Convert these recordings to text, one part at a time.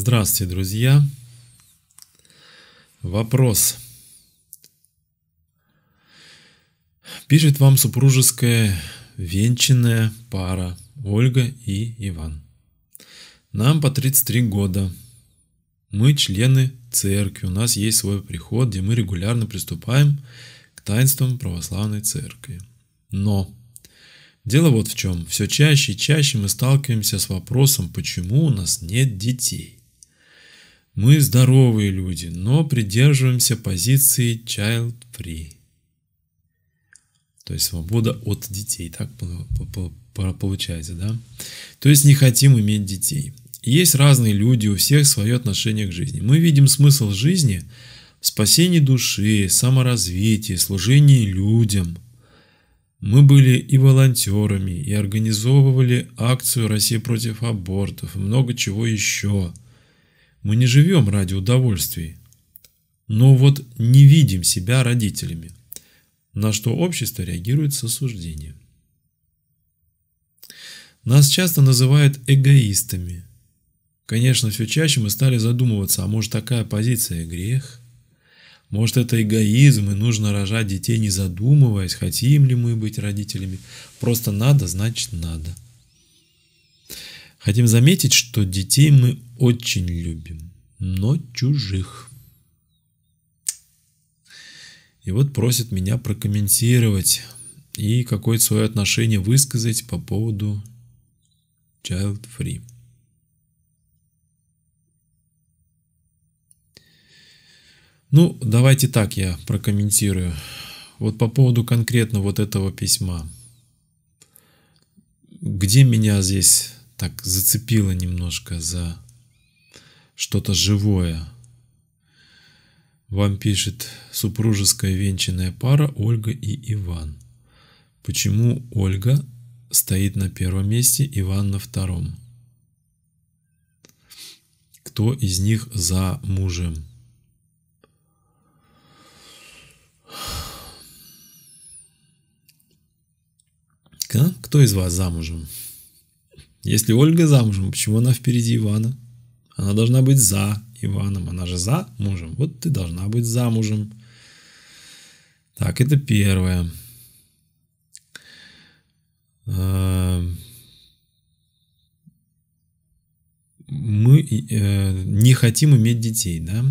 Здравствуйте, друзья. Вопрос. Пишет вам супружеская венчанная пара Ольга и Иван. Нам по 33 года. Мы члены церкви, у нас есть свой приход, где мы регулярно приступаем к таинствам православной церкви. Но дело вот в чем. Все чаще и чаще мы сталкиваемся с вопросом, почему у нас нет детей. Мы здоровые люди, но придерживаемся позиции child free. То есть свобода от детей, так получается, да? То есть не хотим иметь детей. Есть разные люди, у всех свое отношение к жизни. Мы видим смысл жизни в спасении души, саморазвитии, служении людям. Мы были и волонтерами, и организовывали акцию «Россия против абортов», и много чего еще – мы не живем ради удовольствий, но вот не видим себя родителями, на что общество реагирует с осуждением. Нас часто называют эгоистами. Конечно, все чаще мы стали задумываться, а может такая позиция грех? Может это эгоизм и нужно рожать детей, не задумываясь, хотим ли мы быть родителями. Просто надо, значит надо. Хотим заметить, что детей мы очень любим, но чужих. И вот просит меня прокомментировать и какое-то свое отношение высказать по поводу Child Free. Ну, давайте так я прокомментирую. Вот по поводу конкретно вот этого письма. Где меня здесь так зацепило немножко за что-то живое. Вам пишет супружеская венчанная пара Ольга и Иван. Почему Ольга стоит на первом месте, Иван на втором? Кто из них за мужем? Кто из вас замужем? Если Ольга замужем, почему она впереди Ивана? Она должна быть за Иваном, она же за мужем. Вот ты должна быть замужем. Так, это первое. Эм, мы э, не хотим иметь детей, да?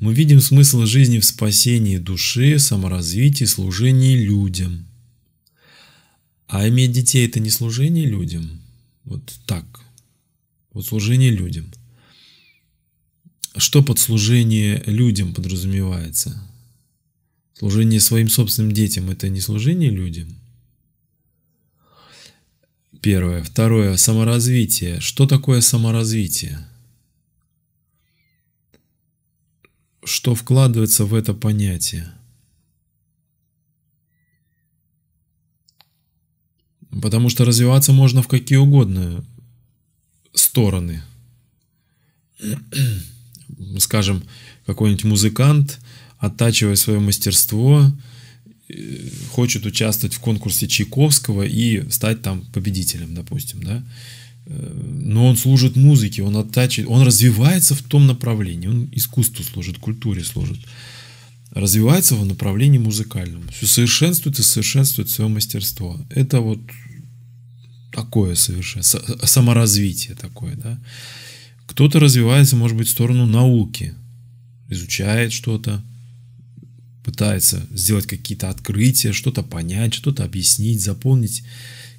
Мы видим смысл жизни в спасении души, саморазвитии, служении людям – а иметь детей это не служение людям. Вот так. Вот служение людям. Что под служение людям подразумевается? Служение своим собственным детям – это не служение людям? Первое. Второе. Саморазвитие. Что такое саморазвитие? Что вкладывается в это понятие? Потому что развиваться можно в какие угодно стороны. Скажем, какой-нибудь музыкант, оттачивая свое мастерство, э, хочет участвовать в конкурсе Чайковского и стать там победителем, допустим, да? Э, но он служит музыке, он оттачивает, он развивается в том направлении, он искусству служит, культуре служит развивается в направлении музыкальном. Все совершенствует и совершенствует свое мастерство. Это вот такое совершенство, саморазвитие такое, да. Кто-то развивается, может быть, в сторону науки, изучает что-то, пытается сделать какие-то открытия, что-то понять, что-то объяснить, заполнить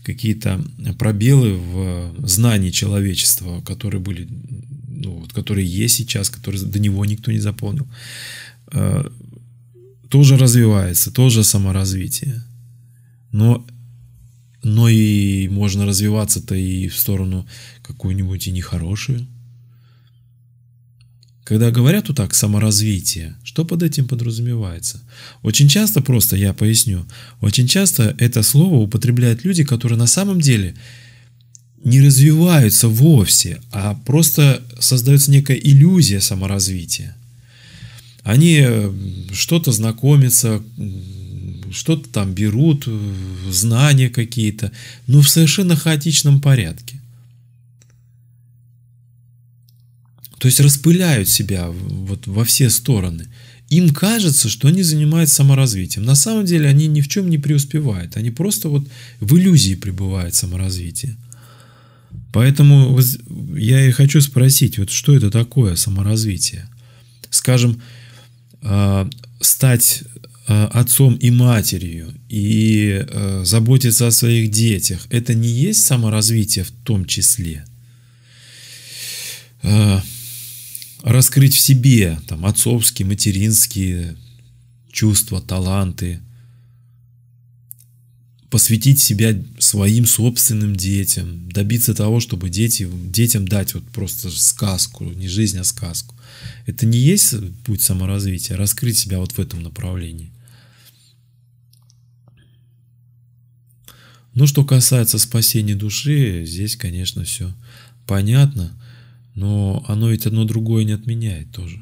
какие-то пробелы в знании человечества, которые были, ну, вот, которые есть сейчас, которые до него никто не заполнил э, тоже развивается, тоже саморазвитие. Но, но и можно развиваться-то и в сторону какую-нибудь и нехорошую. Когда говорят вот так саморазвитие, что под этим подразумевается? Очень часто, просто я поясню, очень часто это слово употребляют люди, которые на самом деле не развиваются вовсе, а просто создается некая иллюзия саморазвития. Они э, что-то знакомятся, что-то там берут, э, знания какие-то, но в совершенно хаотичном порядке. То есть распыляют себя вот во все стороны. Им кажется, что они занимаются саморазвитием. На самом деле они ни в чем не преуспевают. Они просто вот в иллюзии пребывают саморазвитие. Поэтому я и хочу спросить, вот что это такое саморазвитие? Скажем, Э, стать э, отцом и матерью и э, заботиться о своих детях, это не есть саморазвитие в том числе? Раскрыть в себе там, отцовские, материнские чувства, таланты – посвятить себя своим собственным детям, добиться того, чтобы дети, детям дать вот просто сказку, не жизнь, а сказку. Это не есть путь саморазвития, а раскрыть себя вот в этом направлении. Ну, что касается спасения души, здесь, конечно, все понятно, но оно ведь одно другое не отменяет тоже.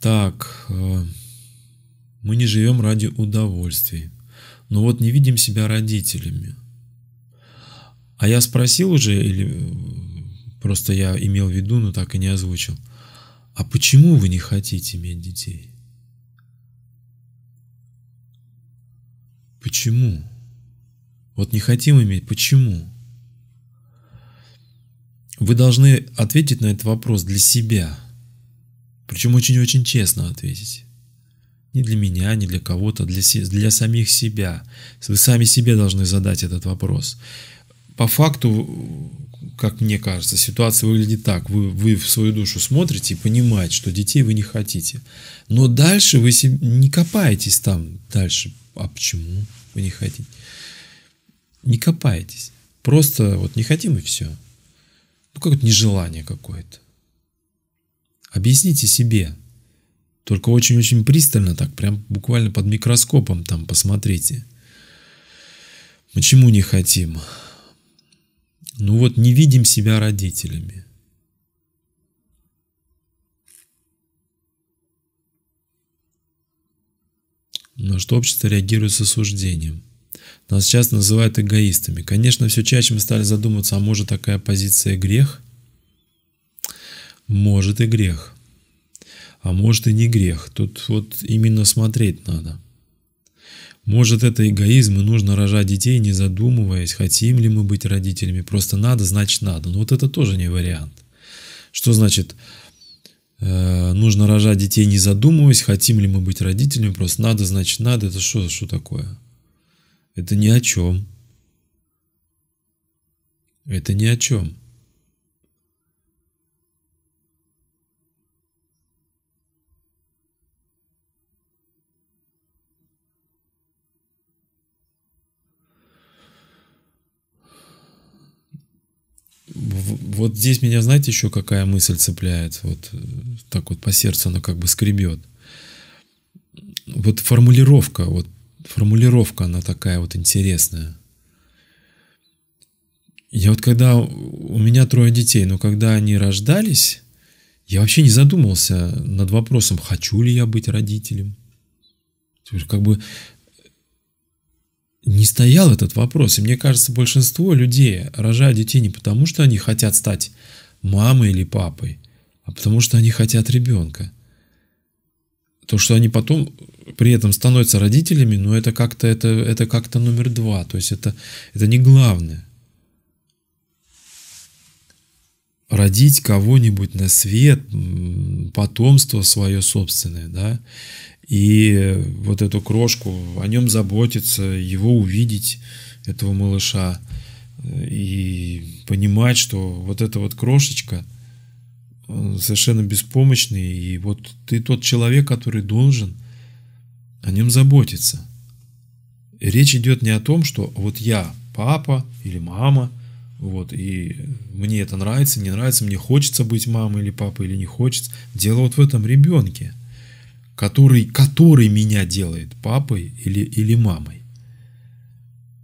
Так, э, мы не живем ради удовольствий, но вот не видим себя родителями. А я спросил уже, или э, просто я имел в виду, но так и не озвучил, а почему вы не хотите иметь детей? Почему? Вот не хотим иметь, почему? Вы должны ответить на этот вопрос для себя – причем очень-очень честно ответить. Не для меня, не для кого-то, для, для самих себя. Вы сами себе должны задать этот вопрос. По факту, как мне кажется, ситуация выглядит так. Вы, вы в свою душу смотрите и понимаете, что детей вы не хотите. Но дальше вы не копаетесь там дальше. А почему вы не хотите? Не копаетесь. Просто вот не хотим и все. Ну, какое-то нежелание какое-то. Объясните себе. Только очень-очень пристально, так прям буквально под микроскопом там посмотрите. почему не хотим? Ну вот не видим себя родителями. На что общество реагирует с осуждением. Нас сейчас называют эгоистами. Конечно, все чаще мы стали задумываться, а может такая позиция грех – может и грех. А может и не грех. Тут вот именно смотреть надо. Может это эгоизм и нужно рожать детей, не задумываясь, хотим ли мы быть родителями. Просто надо, значит надо. Но вот это тоже не вариант. Что значит э, нужно рожать детей, не задумываясь, хотим ли мы быть родителями, просто надо, значит надо. Это что, что такое? Это ни о чем. Это ни о чем. вот здесь меня, знаете, еще какая мысль цепляет, вот э, так вот по сердцу она как бы скребет. Вот формулировка, вот формулировка, она такая вот интересная. Я вот когда, у меня трое детей, но когда они рождались, я вообще не задумывался над вопросом, хочу ли я быть родителем. Как бы не стоял этот вопрос, и мне кажется, большинство людей рожают детей не потому, что они хотят стать мамой или папой, а потому что они хотят ребенка. То, что они потом при этом становятся родителями, но ну, это как-то это, это как-то номер два, то есть это, это не главное. родить кого-нибудь на свет, потомство свое собственное, да, и вот эту крошку, о нем заботиться, его увидеть, этого малыша, и понимать, что вот эта вот крошечка совершенно беспомощный, и вот ты тот человек, который должен о нем заботиться. И речь идет не о том, что вот я папа или мама, вот, и мне это нравится, не нравится, мне хочется быть мамой или папой или не хочется. Дело вот в этом ребенке – который, который меня делает папой или, или мамой.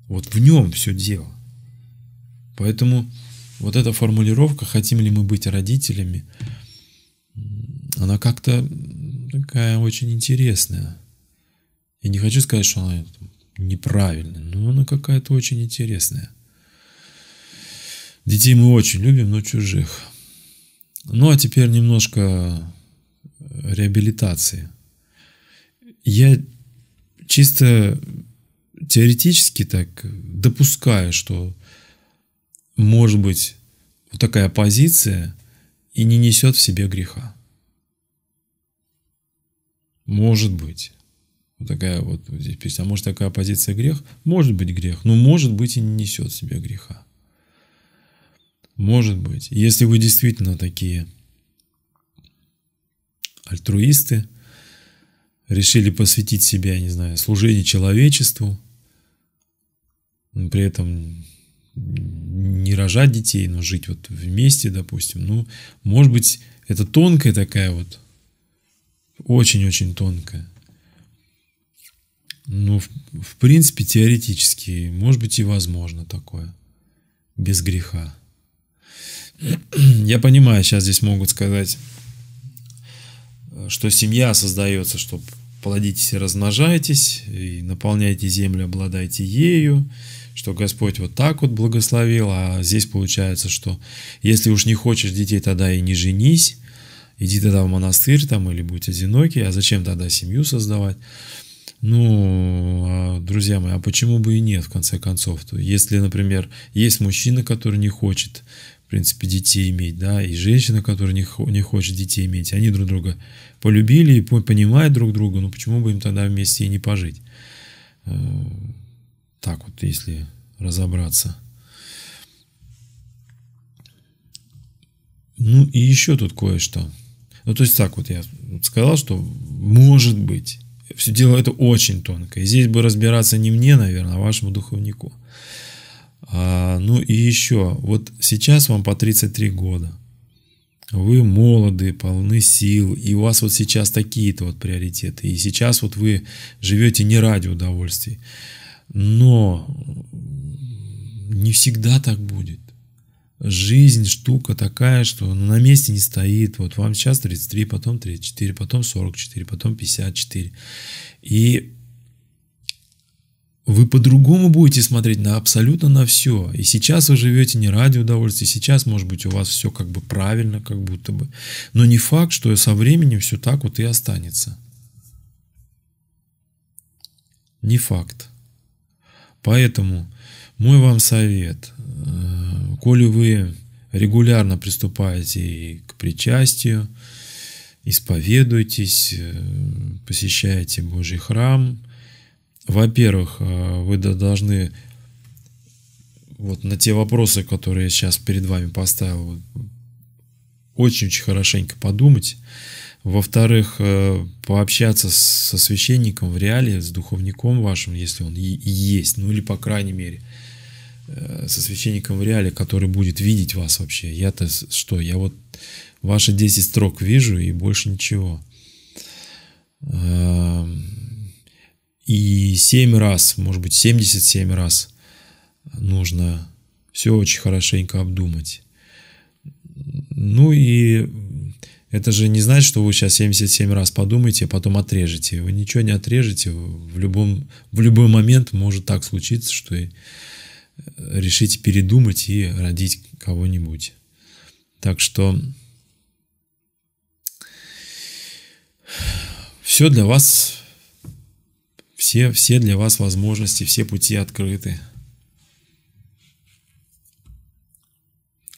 Вот в нем все дело. Поэтому вот эта формулировка, хотим ли мы быть родителями, она как-то такая очень интересная. Я не хочу сказать, что она неправильная, но она какая-то очень интересная. Детей мы очень любим, но чужих. Ну а теперь немножко реабилитации – я чисто теоретически так допускаю, что может быть вот такая позиция и не несет в себе греха. Может быть. Вот такая вот здесь пишет, а может такая позиция грех? Может быть грех, но может быть и не несет в себе греха. Может быть. Если вы действительно такие альтруисты – решили посвятить себя, я не знаю, служению человечеству, при этом не рожать детей, но жить вот вместе, допустим. Ну, может быть, это тонкая такая вот, очень-очень тонкая. Ну, в, в принципе, теоретически, может быть, и возможно такое. Без греха. Я понимаю, сейчас здесь могут сказать, Э, что семья создается, чтобы плодитесь и размножайтесь, и наполняйте землю, обладайте ею, что Господь вот так вот благословил, а здесь получается, что если уж не хочешь детей, тогда и не женись, иди тогда в монастырь там или будь одинокий, а зачем тогда семью создавать? Ну, а, друзья мои, а почему бы и нет, в конце концов? -то? Если, например, есть мужчина, который не хочет принципе, детей иметь, да, и женщина, которая не, не хочет детей иметь, они друг друга полюбили и понимают друг друга, ну почему бы им тогда вместе и не пожить? Э, так вот, если разобраться. Ну и еще тут кое-что. Ну, то есть так вот я сказал, что может быть. Все дело это очень тонко. И здесь бы разбираться не мне, наверное, а вашему духовнику. А, ну и еще, вот сейчас вам по 33 года. Вы молоды, полны сил, и у вас вот сейчас такие-то вот приоритеты. И сейчас вот вы живете не ради удовольствий. Но не всегда так будет. Жизнь штука такая, что на месте не стоит. Вот вам сейчас 33, потом 34, потом 44, потом 54. И вы по-другому будете смотреть на абсолютно на все. И сейчас вы живете не ради удовольствия, сейчас, может быть, у вас все как бы правильно, как будто бы. Но не факт, что со временем все так вот и останется. Не факт. Поэтому мой вам совет, э, коли вы регулярно приступаете к причастию, исповедуетесь, э, посещаете Божий храм – во-первых, э, вы должны вот на те вопросы, которые я сейчас перед вами поставил, очень-очень хорошенько подумать. Во-вторых, э, пообщаться со священником в реале, с духовником вашим, если он есть, ну или по крайней мере, э, со священником в реале, который будет видеть вас вообще. Я-то что, я вот ваши 10 строк вижу и больше ничего. Эм, и 7 раз, может быть 77 раз нужно все очень хорошенько обдумать. Ну и это же не значит, что вы сейчас 77 раз подумаете, а потом отрежете. Вы ничего не отрежете. В, любом, в любой момент может так случиться, что и э, решите передумать и родить кого-нибудь. Так что все для вас все, все для вас возможности, все пути открыты.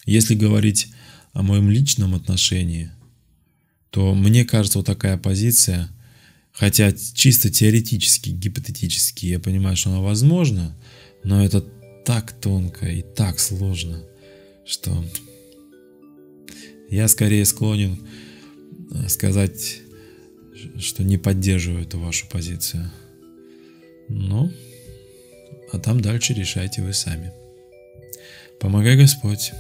Если говорить о моем личном отношении, то мне кажется, вот такая позиция, хотя чисто теоретически, гипотетически, я понимаю, что она возможна, но это так тонко и так сложно, что я скорее склонен э, сказать, что не поддерживаю эту вашу позицию. Ну, а там дальше решайте вы сами. Помогай Господь.